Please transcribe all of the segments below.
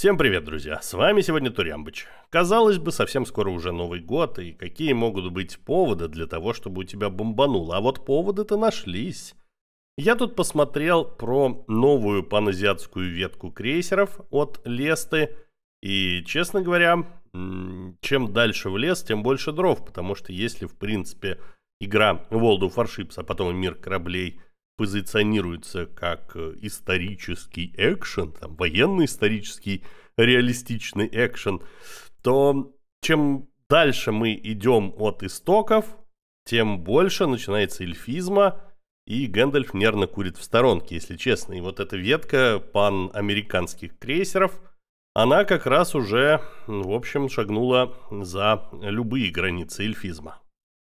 Всем привет, друзья! С вами сегодня Турямбыч. Казалось бы, совсем скоро уже Новый год, и какие могут быть поводы для того, чтобы у тебя бомбануло? А вот поводы-то нашлись. Я тут посмотрел про новую паназиатскую ветку крейсеров от Лесты, и, честно говоря, чем дальше в лес, тем больше дров, потому что если, в принципе, игра World of Warships, а потом и мир кораблей – позиционируется как э, исторический экшен, там, военный исторический реалистичный экшен, то чем дальше мы идем от истоков, тем больше начинается эльфизма, и Гэндальф нервно курит в сторонке, если честно. И вот эта ветка пан-американских крейсеров, она как раз уже, в общем, шагнула за любые границы эльфизма.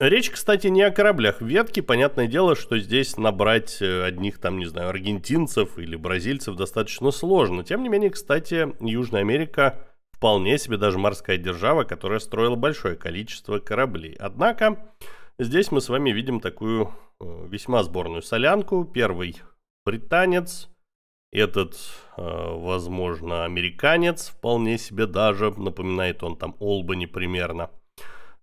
Речь, кстати, не о кораблях ветки. Понятное дело, что здесь набрать э, одних, там, не знаю, аргентинцев или бразильцев достаточно сложно. Тем не менее, кстати, Южная Америка вполне себе даже морская держава, которая строила большое количество кораблей. Однако, здесь мы с вами видим такую э, весьма сборную солянку. Первый британец, этот, э, возможно, американец, вполне себе даже, напоминает он там Олбани примерно –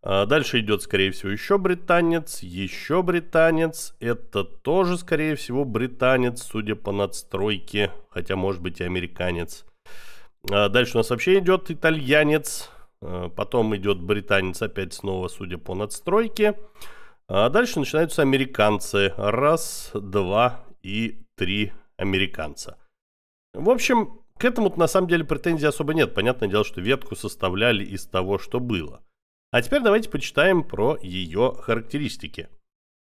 а дальше идет, скорее всего, еще британец, еще британец. Это тоже, скорее всего, британец, судя по надстройке, хотя, может быть, и американец. А дальше у нас вообще идет итальянец, а потом идет британец опять снова, судя по надстройке. дальше начинаются американцы. Раз, два и три американца. В общем, к этому на самом деле претензий особо нет. Понятное дело, что ветку составляли из того, что было. А теперь давайте почитаем про ее характеристики.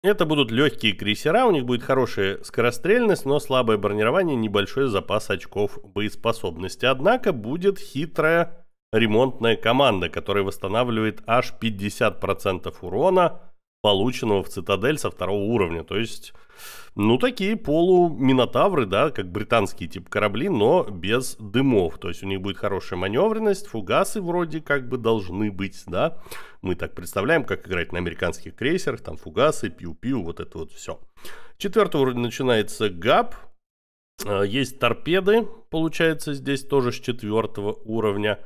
Это будут легкие крейсера, у них будет хорошая скорострельность, но слабое бронирование, небольшой запас очков боеспособности. Однако будет хитрая ремонтная команда, которая восстанавливает аж 50% урона, полученного в цитадель со второго уровня. То есть, ну, такие полуминотавры, да, как британские тип корабли, но без дымов. То есть у них будет хорошая маневренность, фугасы вроде как бы должны быть, да. Мы так представляем, как играть на американских крейсерах, там фугасы, пиу-пиу, вот это вот все. Четвертого уровень начинается ГАП. Э, есть торпеды, получается, здесь тоже с четвертого уровня.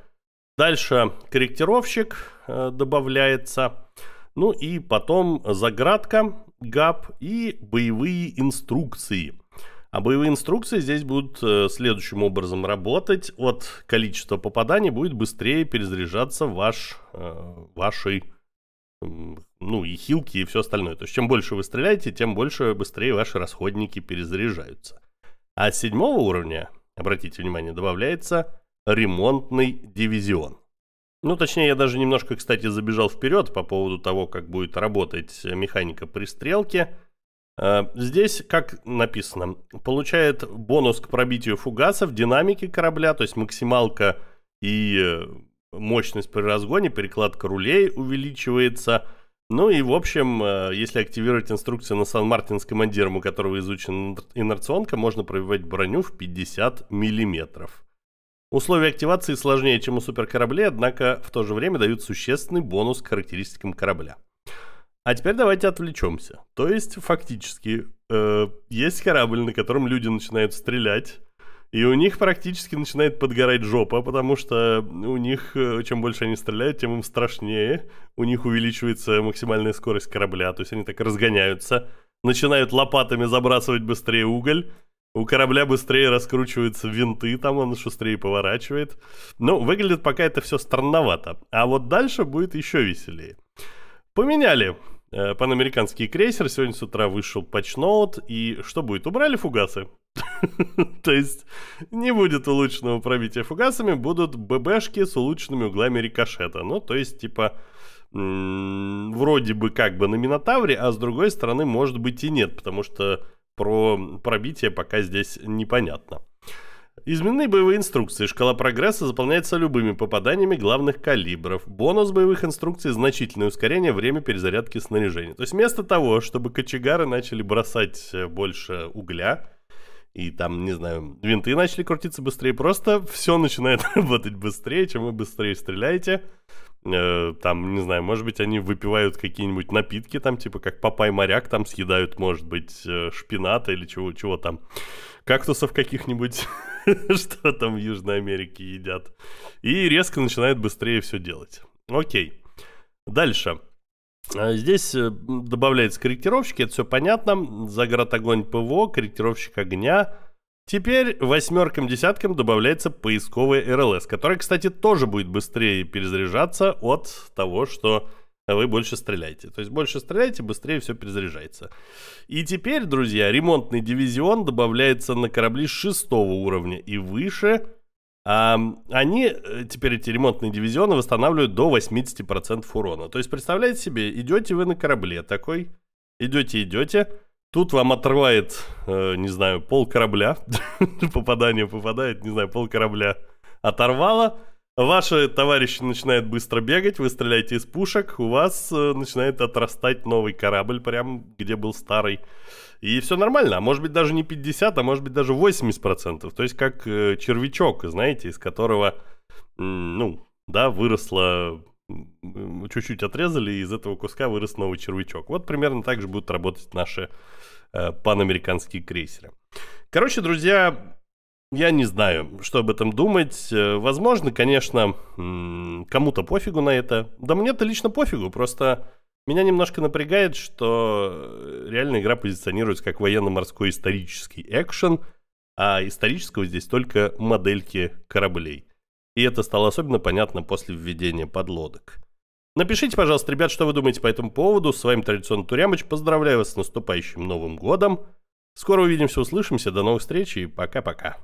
Дальше корректировщик э, добавляется. Ну и потом заградка, ГАП и боевые инструкции. А боевые инструкции здесь будут э, следующим образом работать. От количества попаданий будет быстрее перезаряжаться ваш, э, ваши ну и хилки и все остальное. То есть чем больше вы стреляете, тем больше быстрее ваши расходники перезаряжаются. А с седьмого уровня, обратите внимание, добавляется ремонтный дивизион. Ну, точнее, я даже немножко, кстати, забежал вперед по поводу того, как будет работать механика пристрелки. Э, здесь, как написано, получает бонус к пробитию фугасов, динамики корабля, то есть максималка и э, мощность при разгоне, перекладка рулей увеличивается. Ну и, в общем, э, если активировать инструкцию на Сан-Мартин с командиром, у которого изучена инерционка, можно пробивать броню в 50 миллиметров. Условия активации сложнее, чем у суперкораблей, однако в то же время дают существенный бонус к характеристикам корабля. А теперь давайте отвлечемся. То есть, фактически, э, есть корабль, на котором люди начинают стрелять, и у них практически начинает подгорать жопа, потому что у них, э, чем больше они стреляют, тем им страшнее. У них увеличивается максимальная скорость корабля, то есть они так разгоняются, начинают лопатами забрасывать быстрее уголь, у корабля быстрее раскручиваются винты, там он шустрее поворачивает. Ну, выглядит пока это все странновато. А вот дальше будет еще веселее. Поменяли э, панамериканский крейсер. Сегодня с утра вышел патчноут. И что будет? Убрали фугасы. То есть не будет улучшенного пробития фугасами, будут ББшки с улучшенными углами рикошета. Ну, то есть, типа, вроде бы как бы на Минотавре, а с другой стороны, может быть и нет, потому что про пробитие пока здесь непонятно. Изменены боевые инструкции. Шкала прогресса заполняется любыми попаданиями главных калибров. Бонус боевых инструкций – значительное ускорение время перезарядки снаряжения. То есть вместо того, чтобы кочегары начали бросать э, больше угля, и там, не знаю, винты начали крутиться быстрее, просто все начинает работать быстрее, чем вы быстрее стреляете, Э, там, не знаю, может быть, они выпивают какие-нибудь напитки, там, типа, как папай-моряк, там съедают, может быть, э, шпината или чего, чего там, кактусов каких-нибудь, что там в Южной Америке едят. И резко начинают быстрее все делать. Окей. Дальше. А, здесь э, добавляется корректировщики, это все понятно. Заград огонь ПВО, корректировщик огня, Теперь восьмеркам-десяткам добавляется поисковая РЛС, которая, кстати, тоже будет быстрее перезаряжаться от того, что вы больше стреляете. То есть больше стреляете, быстрее все перезаряжается. И теперь, друзья, ремонтный дивизион добавляется на корабли шестого уровня и выше. А, они, э, теперь эти ремонтные дивизионы, восстанавливают до 80% урона. То есть, представляете себе, идете вы на корабле такой, идете-идете, Тут вам отрывает, э, не знаю, пол корабля. Попадание попадает, не знаю, пол корабля оторвало. Ваши товарищи начинают быстро бегать, вы стреляете из пушек, у вас э, начинает отрастать новый корабль, прям где был старый. И все нормально, а может быть даже не 50, а может быть даже 80%. То есть как э, червячок, знаете, из которого, ну, да, выросла чуть-чуть отрезали, и из этого куска вырос новый червячок. Вот примерно так же будут работать наши э, панамериканские крейсеры. Короче, друзья, я не знаю, что об этом думать. Э, возможно, конечно, кому-то пофигу на это. Да мне-то лично пофигу, просто меня немножко напрягает, что э, реальная игра позиционируется как военно-морской исторический экшен, а исторического здесь только модельки кораблей. И это стало особенно понятно после введения подлодок. Напишите, пожалуйста, ребят, что вы думаете по этому поводу. С вами традиционно Турямыч. Поздравляю вас с наступающим Новым Годом. Скоро увидимся, услышимся. До новых встреч и пока-пока.